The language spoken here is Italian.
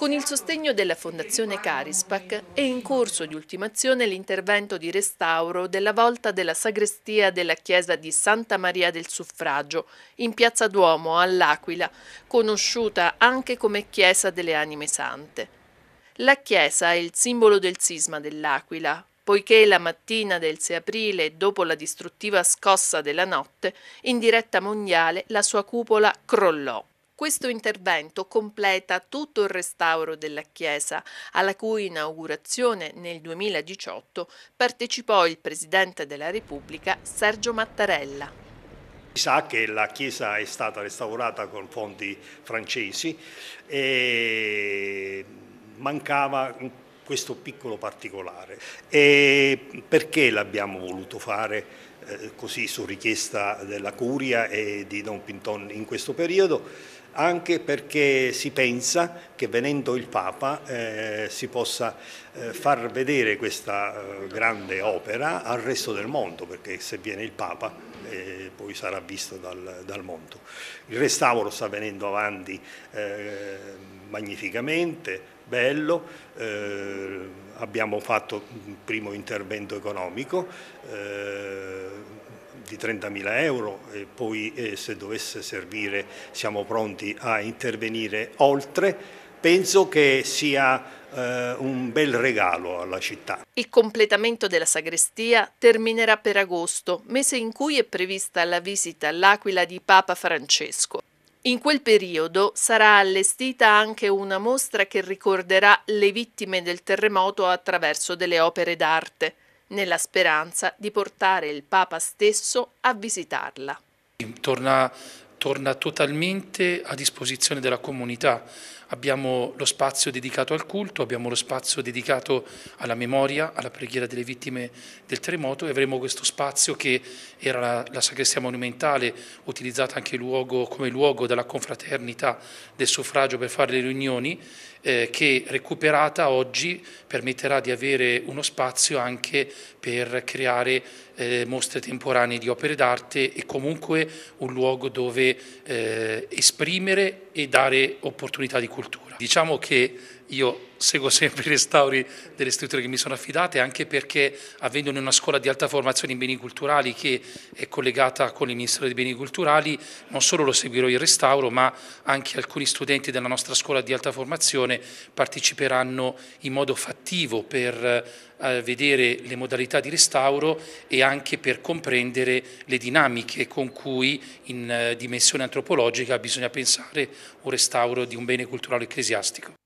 Con il sostegno della Fondazione Carispac è in corso di ultimazione l'intervento di restauro della volta della sagrestia della chiesa di Santa Maria del Suffragio in piazza Duomo all'Aquila, conosciuta anche come chiesa delle anime sante. La chiesa è il simbolo del sisma dell'Aquila, poiché la mattina del 6 aprile, dopo la distruttiva scossa della notte, in diretta mondiale la sua cupola crollò. Questo intervento completa tutto il restauro della chiesa, alla cui inaugurazione nel 2018 partecipò il Presidente della Repubblica Sergio Mattarella. Si sa che la chiesa è stata restaurata con fondi francesi e mancava questo piccolo particolare. E perché l'abbiamo voluto fare eh, così su richiesta della Curia e di Don Pinton in questo periodo? anche perché si pensa che venendo il Papa eh, si possa eh, far vedere questa eh, grande opera al resto del mondo, perché se viene il Papa eh, poi sarà visto dal, dal, mondo. Il restauro sta venendo avanti eh, magnificamente, bello, eh, abbiamo fatto un primo intervento economico eh, di 30.000 euro e poi eh, se dovesse servire siamo pronti a intervenire oltre. Penso che sia eh, un bel regalo alla città. Il completamento della sagrestia terminerà per agosto, mese in cui è prevista la visita all'Aquila di Papa Francesco. In quel periodo sarà allestita anche una mostra che ricorderà le vittime del terremoto attraverso delle opere d'arte, nella speranza di portare il Papa stesso a visitarla. Torna, torna totalmente a disposizione della comunità Abbiamo lo spazio dedicato al culto, abbiamo lo spazio dedicato alla memoria, alla preghiera delle vittime del terremoto e avremo questo spazio che era la, la sacrestia monumentale, utilizzata anche luogo, come luogo dalla confraternita del suffragio per fare le riunioni, eh, che recuperata oggi permetterà di avere uno spazio anche per creare eh, mostre temporanee di opere d'arte e comunque un luogo dove eh, esprimere e dare opportunità di cultura cultura. Diciamo che io seguo sempre i restauri delle strutture che mi sono affidate anche perché avendone una scuola di alta formazione in beni culturali che è collegata con il Ministero dei Beni Culturali, non solo lo seguirò il restauro ma anche alcuni studenti della nostra scuola di alta formazione parteciperanno in modo fattivo per eh, vedere le modalità di restauro e anche per comprendere le dinamiche con cui in eh, dimensione antropologica bisogna pensare un restauro di un bene culturale ecclesiastico.